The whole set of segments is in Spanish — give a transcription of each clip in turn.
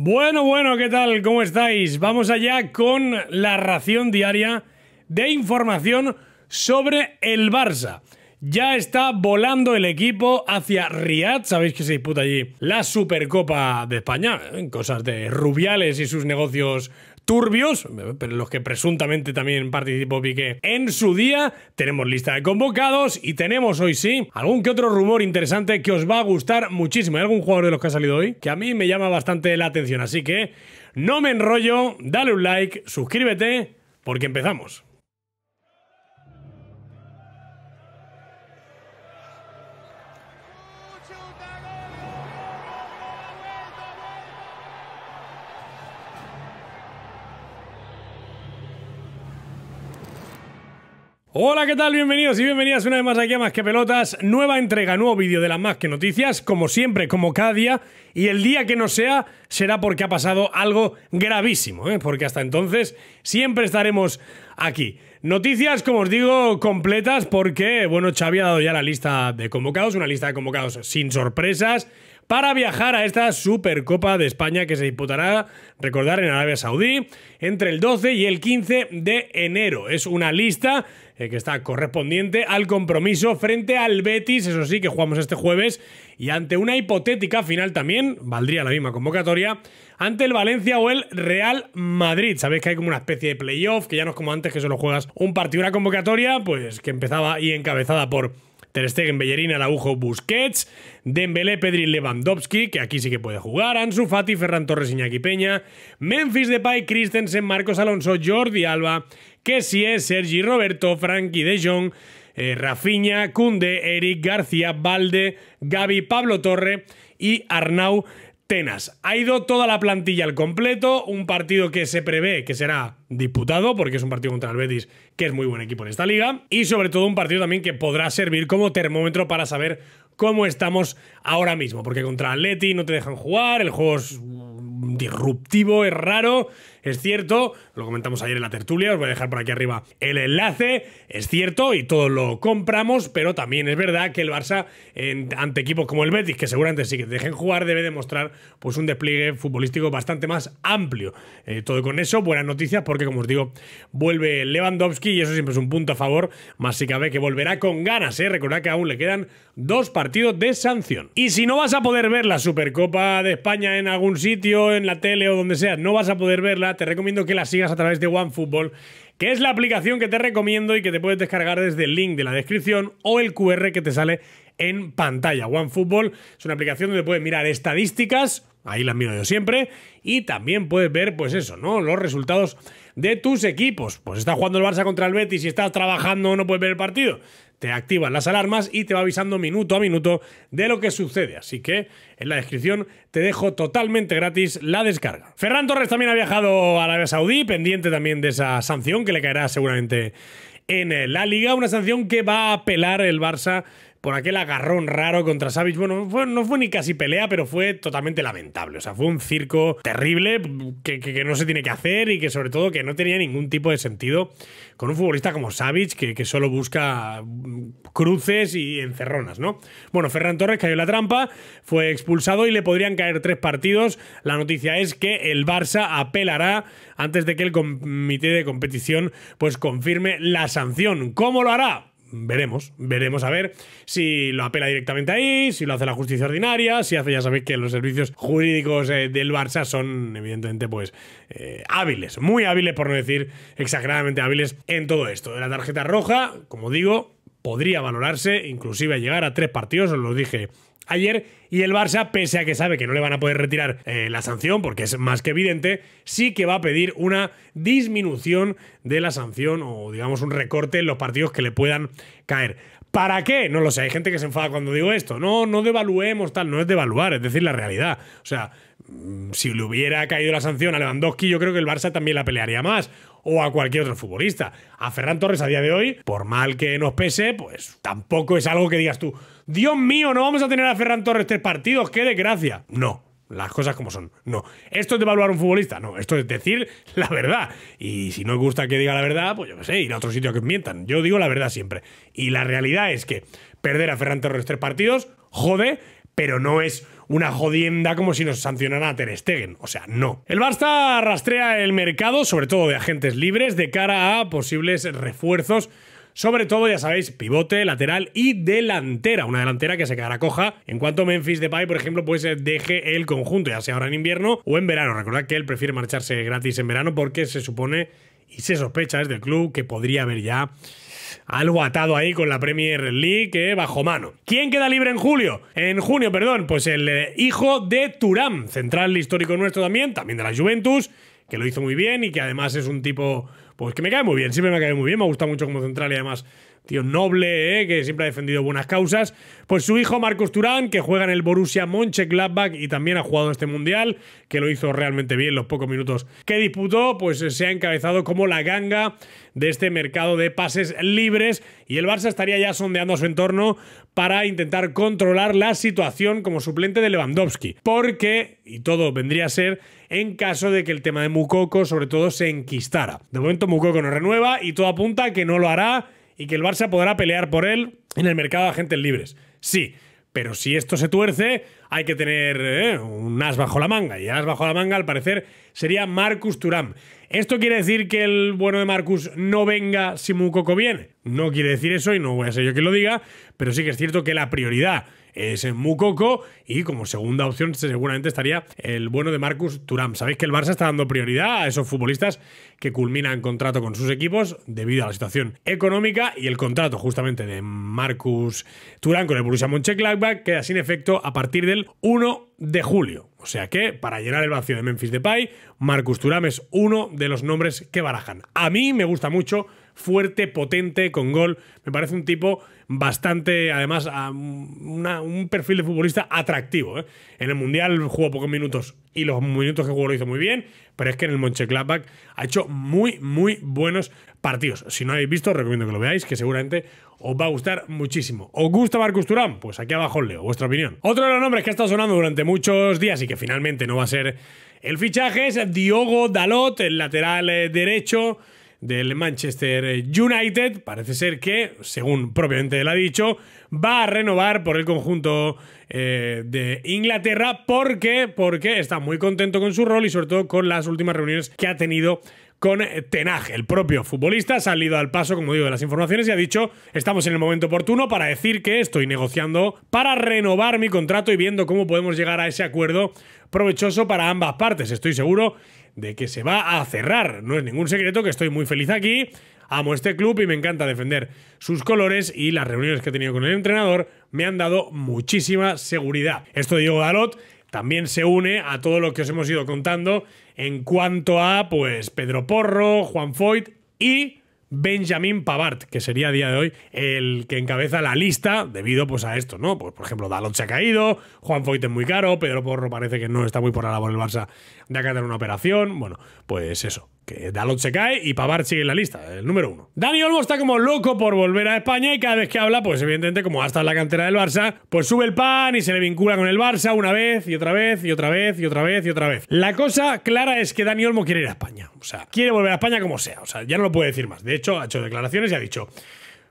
Bueno, bueno, ¿qué tal? ¿Cómo estáis? Vamos allá con la ración diaria de información sobre el Barça. Ya está volando el equipo hacia Riad. sabéis que se disputa allí la Supercopa de España, ¿eh? cosas de Rubiales y sus negocios turbios, pero los que presuntamente también participó Piqué en su día. Tenemos lista de convocados y tenemos hoy sí algún que otro rumor interesante que os va a gustar muchísimo. Hay algún jugador de los que ha salido hoy que a mí me llama bastante la atención, así que no me enrollo, dale un like, suscríbete, porque empezamos. Hola, ¿qué tal? Bienvenidos y bienvenidas una vez más aquí a Más que Pelotas. Nueva entrega, nuevo vídeo de las Más que Noticias, como siempre, como cada día. Y el día que no sea, será porque ha pasado algo gravísimo, ¿eh? porque hasta entonces siempre estaremos aquí. Noticias, como os digo, completas porque, bueno, Xavi ha dado ya la lista de convocados, una lista de convocados sin sorpresas, para viajar a esta Supercopa de España que se disputará, recordar, en Arabia Saudí entre el 12 y el 15 de enero. Es una lista eh, que está correspondiente al compromiso frente al Betis, eso sí, que jugamos este jueves, y ante una hipotética final también, valdría la misma convocatoria, ante el Valencia o el Real Madrid. Sabéis que hay como una especie de playoff, que ya no es como antes, que solo juegas un partido, una convocatoria, pues que empezaba y encabezada por Ter Stegen, Bellerín, Araujo, Busquets, Dembélé, Pedri, Lewandowski, que aquí sí que puede jugar, Ansu Fati, Ferran Torres, Iñaki Peña, Memphis Depay, Christensen, Marcos Alonso, Jordi Alba, que sí es Sergi Roberto, Franky, de Jong, eh, Kunde, Eric García, Valde, Gaby, Pablo Torre y Arnau tenas. Ha ido toda la plantilla al completo, un partido que se prevé que será disputado, porque es un partido contra el Betis, que es muy buen equipo en esta liga, y sobre todo un partido también que podrá servir como termómetro para saber cómo estamos ahora mismo, porque contra Atleti no te dejan jugar, el juego es mm, disruptivo, es raro, es cierto, lo comentamos ayer en la tertulia, os voy a dejar por aquí arriba el enlace, es cierto, y todo lo compramos, pero también es verdad que el Barça, ante equipos como el Betis, que seguramente sí que dejen jugar, debe demostrar pues, un despliegue futbolístico bastante más amplio. Eh, todo con eso, buenas noticias, porque como os digo, vuelve Lewandowski y eso siempre es un punto a favor, más si cabe que volverá con ganas, ¿eh? recordad que aún le quedan dos partidos de sanción. Y si no vas a poder ver la Supercopa de España en algún sitio, en la tele o donde sea, no vas a poder verla, te recomiendo que la sigas a través de OneFootball, que es la aplicación que te recomiendo y que te puedes descargar desde el link de la descripción o el QR que te sale en pantalla. OneFootball es una aplicación donde puedes mirar estadísticas, ahí las miro yo siempre, y también puedes ver, pues eso, ¿no? Los resultados de tus equipos. Pues está jugando el Barça contra el Betis y estás trabajando, no puedes ver el partido. Te activan las alarmas y te va avisando minuto a minuto de lo que sucede. Así que en la descripción te dejo totalmente gratis la descarga. Ferran Torres también ha viajado a Arabia Saudí, pendiente también de esa sanción que le caerá seguramente en eh, la liga. Una sanción que va a apelar el Barça por aquel agarrón raro contra Savage. Bueno, no fue ni casi pelea, pero fue totalmente lamentable. O sea, fue un circo terrible que, no se tiene que hacer y que sobre todo que no tenía ningún tipo de sentido con un futbolista como Savage que, que solo busca mm, cruces y encerronas, ¿no? Bueno, Ferran Torres cayó en la trampa, fue expulsado y le podrían caer tres partidos. La noticia es que el Barça apelará antes de que el comité de competición pues confirme la sanción. ¿Cómo lo hará? veremos, veremos a ver si lo apela directamente ahí, si lo hace la justicia ordinaria, si hace, ya sabéis que los servicios jurídicos eh, del Barça son evidentemente pues eh, hábiles, muy hábiles por no decir exageradamente hábiles en todo esto. De la tarjeta roja, como digo, podría valorarse inclusive llegar a tres partidos, os lo dije ayer y el Barça, pese a que sabe que no le van a poder retirar eh, la sanción, porque es más que evidente, sí que va a pedir una disminución de la sanción o digamos un recorte en los partidos que le puedan caer. ¿Para qué? No lo sé, hay gente que se enfada cuando digo esto. No, no devaluemos tal, no es devaluar, es decir, la realidad. O sea, mm, si le hubiera caído la sanción a Lewandowski, yo creo que el Barça también la pelearía más o a cualquier otro futbolista. A Ferran Torres a día de hoy, por mal que nos pese, pues tampoco es algo que digas tú, Dios mío, no vamos a tener a Ferran Torres tres partidos, qué desgracia. No, las cosas como son. No. Esto es de evaluar a un futbolista. No. Esto es decir la verdad. Y si no os gusta que diga la verdad, pues yo qué sé, ir a otro sitio que mientan. Yo digo la verdad siempre. Y la realidad es que perder a Ferran Torres tres partidos, jode, pero no es una jodienda como si nos sancionaran a Ter Stegen. O sea, no. El Barça rastrea el mercado, sobre todo de agentes libres, de cara a posibles refuerzos sobre todo, ya sabéis, pivote, lateral y delantera. Una delantera que se quedará coja en cuanto Memphis Depay, por ejemplo, pues deje el conjunto, ya sea ahora en invierno o en verano. Recordad que él prefiere marcharse gratis en verano porque se supone y se sospecha desde el club que podría haber ya algo atado ahí con la Premier League eh, bajo mano. ¿Quién queda libre en julio? En junio, perdón, pues el eh, hijo de Turam, central histórico nuestro también, también de la Juventus, que lo hizo muy bien y que además es un tipo pues que me cae muy bien, siempre me cae muy bien, me gusta mucho como central y además tío noble, ¿eh? que siempre ha defendido buenas causas. Pues su hijo Marcos Turán, que juega en el Borussia Mönchengladbach y también ha jugado este mundial, que lo hizo realmente bien los pocos minutos que disputó, pues eh, se ha encabezado como la ganga de este mercado de pases libres y el Barça estaría ya sondeando a su entorno para intentar controlar la situación como suplente de Lewandowski. Porque, y todo vendría a ser en caso de que el tema de Mukoko sobre todo se enquistara. De momento Mukoko no renueva y todo apunta que no lo hará y que el Barça podrá pelear por él en el mercado de agentes libres. Sí, pero si esto se tuerce, hay que tener eh, un as bajo la manga. Y el as bajo la manga, al parecer, sería Marcus Turam. ¿Esto quiere decir que el bueno de Marcus no venga si Mucoco viene? No quiere decir eso y no voy a ser yo quien lo diga, pero sí que es cierto que la prioridad es en Mucoco y como segunda opción seguramente estaría el bueno de Marcus Turam. Sabéis que el Barça está dando prioridad a esos futbolistas que culminan contrato con sus equipos debido a la situación económica y el contrato justamente de Marcus turán con el Borussia Mönchengladbach queda sin efecto a partir del 1 de julio. O sea que, para llenar el vacío de Memphis Depay, Marcus Turam es uno de los nombres que barajan. A mí me gusta mucho fuerte, potente, con gol. Me parece un tipo bastante, además, un perfil de futbolista atractivo. ¿eh? En el Mundial jugó pocos minutos y los minutos que jugó lo hizo muy bien, pero es que en el Mönchengladbach ha hecho muy, muy buenos partidos. Si no habéis visto, os recomiendo que lo veáis, que seguramente os va a gustar muchísimo. ¿Os gusta Marcus Turán? Pues aquí abajo os leo vuestra opinión. Otro de los nombres que ha estado sonando durante muchos días y que finalmente no va a ser el fichaje es Diogo Dalot, el lateral eh, derecho del Manchester United. Parece ser que, según propiamente él ha dicho, va a renovar por el conjunto eh, de Inglaterra porque, porque está muy contento con su rol y sobre todo con las últimas reuniones que ha tenido con Tenag. El propio futbolista ha salido al paso, como digo, de las informaciones y ha dicho, estamos en el momento oportuno para decir que estoy negociando para renovar mi contrato y viendo cómo podemos llegar a ese acuerdo provechoso para ambas partes. Estoy seguro de que se va a cerrar. No es ningún secreto que estoy muy feliz aquí, amo este club y me encanta defender sus colores y las reuniones que he tenido con el entrenador me han dado muchísima seguridad. Esto de Diego Galot también se une a todo lo que os hemos ido contando en cuanto a pues Pedro Porro, Juan Foyt y Benjamin Pavard, que sería a día de hoy el que encabeza la lista debido pues, a esto, ¿no? Pues, por ejemplo, Dalot se ha caído, Juan Foyt es muy caro, Pedro Porro parece que no está muy por la labor el Barça de acatar una operación. Bueno, pues eso que Dalot se cae y Pavard sigue en la lista, el número uno. Dani Olmo está como loco por volver a España y cada vez que habla, pues evidentemente como hasta en la cantera del Barça, pues sube el pan y se le vincula con el Barça una vez y otra vez y otra vez y otra vez y otra vez. La cosa clara es que Dani Olmo quiere ir a España, o sea, quiere volver a España como sea, o sea, ya no lo puede decir más. De hecho, ha hecho declaraciones y ha dicho,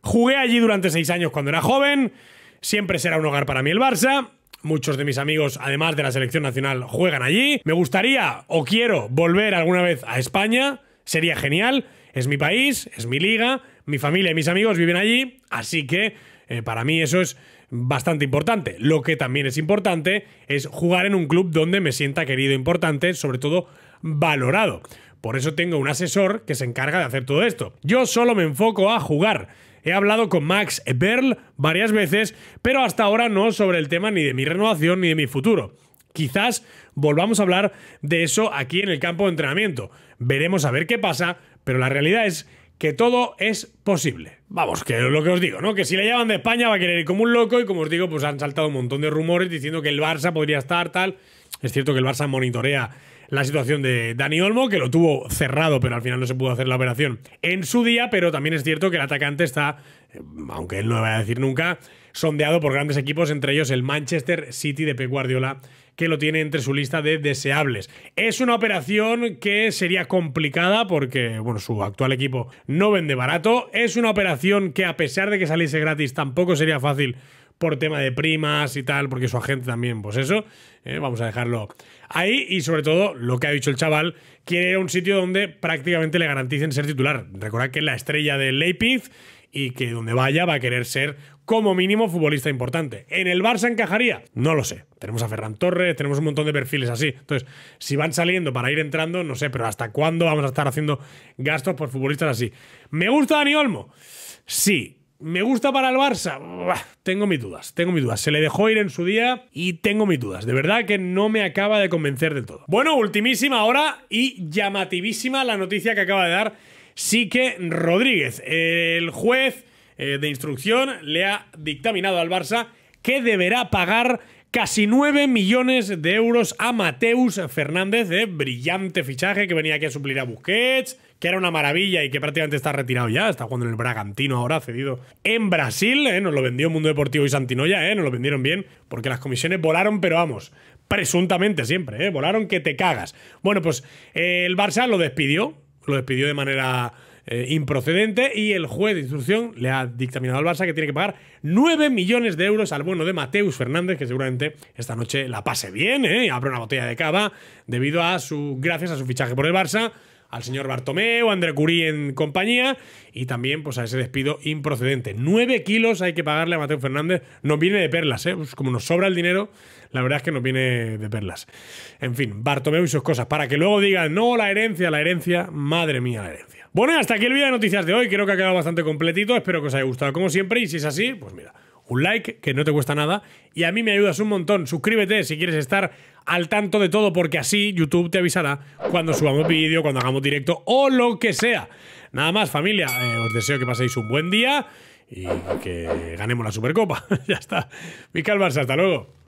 jugué allí durante seis años cuando era joven, siempre será un hogar para mí el Barça, Muchos de mis amigos, además de la selección nacional, juegan allí. Me gustaría o quiero volver alguna vez a España. Sería genial. Es mi país, es mi liga. Mi familia y mis amigos viven allí. Así que eh, para mí eso es bastante importante. Lo que también es importante es jugar en un club donde me sienta querido, importante, sobre todo valorado. Por eso tengo un asesor que se encarga de hacer todo esto. Yo solo me enfoco a jugar. He hablado con Max Eberl varias veces, pero hasta ahora no sobre el tema ni de mi renovación ni de mi futuro. Quizás volvamos a hablar de eso aquí en el campo de entrenamiento. Veremos a ver qué pasa, pero la realidad es que todo es posible. Vamos, que es lo que os digo, ¿no? Que si le llevan de España va a querer ir como un loco y como os digo, pues han saltado un montón de rumores diciendo que el Barça podría estar tal. Es cierto que el Barça monitorea la situación de Dani Olmo, que lo tuvo cerrado, pero al final no se pudo hacer la operación en su día, pero también es cierto que el atacante está, eh, aunque él no lo vaya a decir nunca, sondeado por grandes equipos, entre ellos el Manchester City de Pep Guardiola, que lo tiene entre su lista de deseables. Es una operación que sería complicada porque, bueno, su actual equipo no vende barato. Es una operación que, a pesar de que saliese gratis, tampoco sería fácil por tema de primas y tal, porque su agente también, pues eso, eh, vamos a dejarlo ahí y sobre todo lo que ha dicho el chaval, quiere ir a un sitio donde prácticamente le garanticen ser titular. Recordad que es la estrella de Leipzig y que donde vaya va a querer ser como mínimo futbolista importante. ¿En el Barça encajaría? No lo sé. Tenemos a Ferran Torres, tenemos un montón de perfiles así. Entonces, si van saliendo para ir entrando, no sé, pero ¿hasta cuándo vamos a estar haciendo gastos por futbolistas así? ¿Me gusta Dani Olmo? Sí, ¿Me gusta para el Barça? tengo mis dudas, tengo mis dudas. Se le dejó ir en su día y tengo mis dudas. De verdad que no me acaba de convencer del todo. Bueno, ultimísima hora y llamativísima la noticia que acaba de dar Sique Rodríguez. El juez eh, de instrucción le ha dictaminado al Barça que deberá pagar casi 9 millones de euros a Mateus Fernández, de brillante fichaje que venía aquí a suplir a Busquets, que era una maravilla y que prácticamente está retirado ya, está jugando en el Bragantino ahora, cedido en Brasil, ¿eh? nos lo vendió Mundo Deportivo y Santinoya, ¿eh? nos lo vendieron bien, porque las comisiones volaron, pero vamos, presuntamente siempre, ¿eh? volaron que te cagas. Bueno, pues eh, el Barça lo despidió, lo despidió de manera eh, improcedente y el juez de instrucción le ha dictaminado al Barça que tiene que pagar 9 millones de euros al bueno de Mateus Fernández, que seguramente esta noche la pase bien, ¿eh? abre una botella de cava, debido a su, gracias a su fichaje por el Barça, al señor Bartomeu, André Curí en compañía y también pues, a ese despido improcedente. 9 kilos hay que pagarle a Mateo Fernández. Nos viene de perlas, ¿eh? Pues, como nos sobra el dinero, la verdad es que nos viene de perlas. En fin, Bartomeu y sus cosas. Para que luego digan, no, la herencia, la herencia, madre mía, la herencia. Bueno, hasta aquí el vídeo de noticias de hoy. Creo que ha quedado bastante completito. Espero que os haya gustado como siempre. Y si es así, pues mira un like, que no te cuesta nada, y a mí me ayudas un montón. Suscríbete si quieres estar al tanto de todo, porque así YouTube te avisará cuando subamos vídeo, cuando hagamos directo o lo que sea. Nada más, familia, eh, os deseo que paséis un buen día y que ganemos la Supercopa. ya está. Mical Barça, hasta luego.